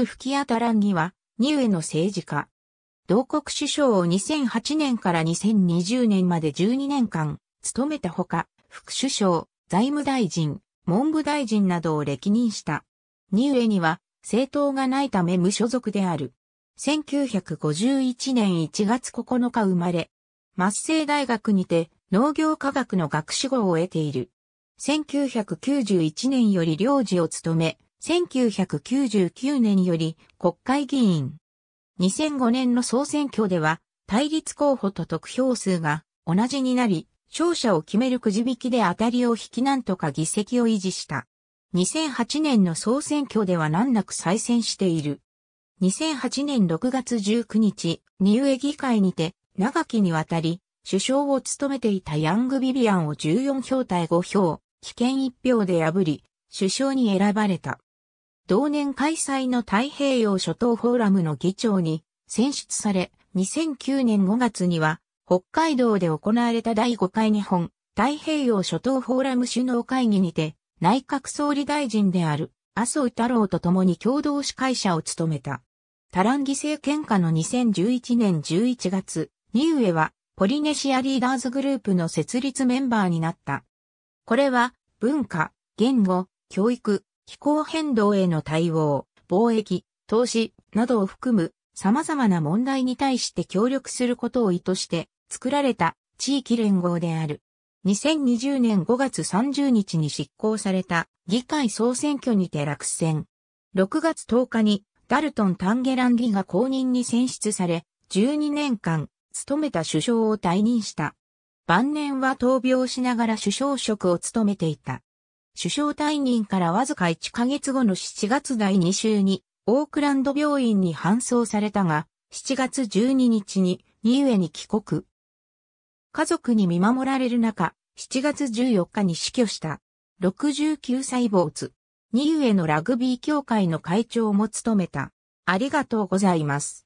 と吹き当たらんには、ニウエの政治家。同国首相を2008年から2020年まで12年間、務めたほか、副首相、財務大臣、文部大臣などを歴任した。ニウエには、政党がないため無所属である。1951年1月9日生まれ、末世大学にて農業科学の学士号を得ている。1991年より領事を務め、1999年より国会議員。2005年の総選挙では、対立候補と得票数が同じになり、勝者を決めるくじ引きで当たりを引きなんとか議席を維持した。2008年の総選挙では難なく再選している。2008年6月19日、ニーエ議会にて、長きにわたり、首相を務めていたヤング・ビビアンを14票対5票、危険1票で破り、首相に選ばれた。同年開催の太平洋諸島フォーラムの議長に選出され、2009年5月には、北海道で行われた第5回日本太平洋諸島フォーラム首脳会議にて、内閣総理大臣である麻生太郎と共に共同司会者を務めた。タランギ政権下の2011年11月、ニウエはポリネシアリーダーズグループの設立メンバーになった。これは文化、言語、教育、気候変動への対応、貿易、投資などを含む様々な問題に対して協力することを意図して作られた地域連合である。2020年5月30日に執行された議会総選挙にて落選。6月10日にダルトン・タンゲランギが公認に選出され、12年間務めた首相を退任した。晩年は闘病しながら首相職を務めていた。首相退任からわずか1ヶ月後の7月第2週に、オークランド病院に搬送されたが、7月12日に、ニウエに帰国。家族に見守られる中、7月14日に死去した。69歳主。ニウエのラグビー協会の会長も務めた。ありがとうございます。